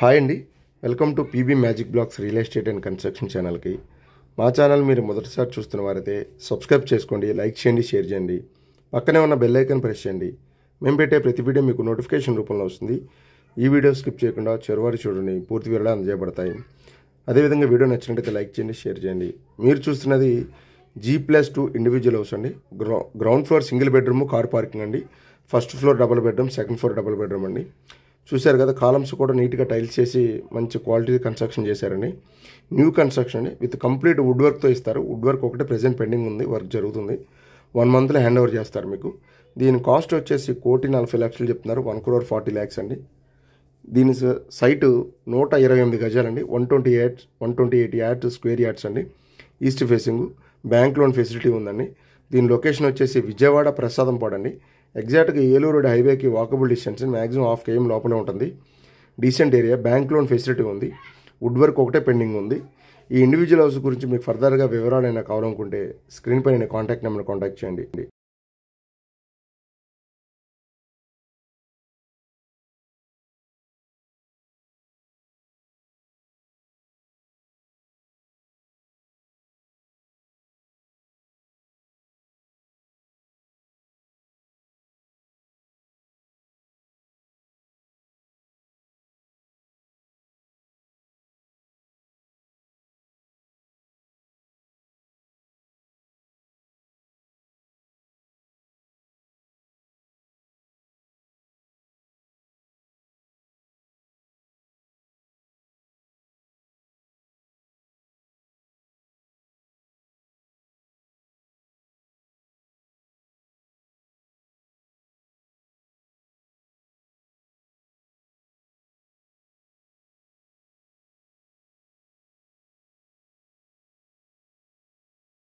hi అండి welcome to PB magic blocks real estate and construction ఛానల్కి మా channel మీరు మొదటిసారి చూస్తున్న వారైతే సబ్స్క్రైబ్ చేసుకోండి లైక్ చేయండి షేర్ చేయండి పక్కనే ఉన్న బెల్ ఐకన్ ప్రెస్ చేయండి మేము పెట్టే ప్రతి వీడియో మీకు నోటిఫికేషన్ రూపంలో వస్తుంది ఈ వీడియో స్కిప్ చేయకుండా చివరి చూడండి పూర్తి వివరాలు అందజేయబడతాయి అదేవిధంగా వీడియో నచ్చినట్టయితే లైక్ చేయండి షేర్ చేయండి మీరు చూస్తున్నది G plus two individual house అండి ground floor single bedroom car parking అండి first floor double bedroom second floor double bedroom అండి చూశారు కదా కాలమ్స్ కూడా నీట్గా టైల్స్ చేసి మంచి క్వాలిటీ కన్స్ట్రక్షన్ చేశారండి న్యూ కన్స్ట్రక్షన్ అండి విత్ కంప్లీట్ వుడ్ వర్క్తో ఇస్తారు వుడ్ వర్క్ ఒకటే ప్రజెంట్ పెండింగ్ ఉంది వర్క్ జరుగుతుంది వన్ మంత్లో హ్యాండ్ ఓవర్ చేస్తారు మీకు దీని కాస్ట్ వచ్చేసి కోటి నలభై లక్షలు చెప్తున్నారు వన్ క్రోర్ ఫార్టీ ల్యాక్స్ అండి దీని సైటు నూట ఇరవై ఎనిమిది గజాలండి one twenty eight one twenty eight yard square yards అండి east facing bank loan facility ఉందండి దీని లొకేషన్ వచ్చేసి విజయవాడ ప్రసాదం పాడండి ఎగ్జాక్ట్గా ఏలూరు రోడ్ హైవేకి walkable distance maximum half KM లోపలే ఉంటుంది decent area bank loan facility ఉంది వుడ్ వర్క్ ఒకటే పెండింగ్ ఉంది ఈ ఇండివిజువల్ హౌస్ గురించి మీకు ఫర్దర్గా వివరాలు అయినా కావాలనుకుంటే స్క్రీన్ పైన కాంటాక్ట్ నెంబర్ కాంటాక్ట్ చేయండి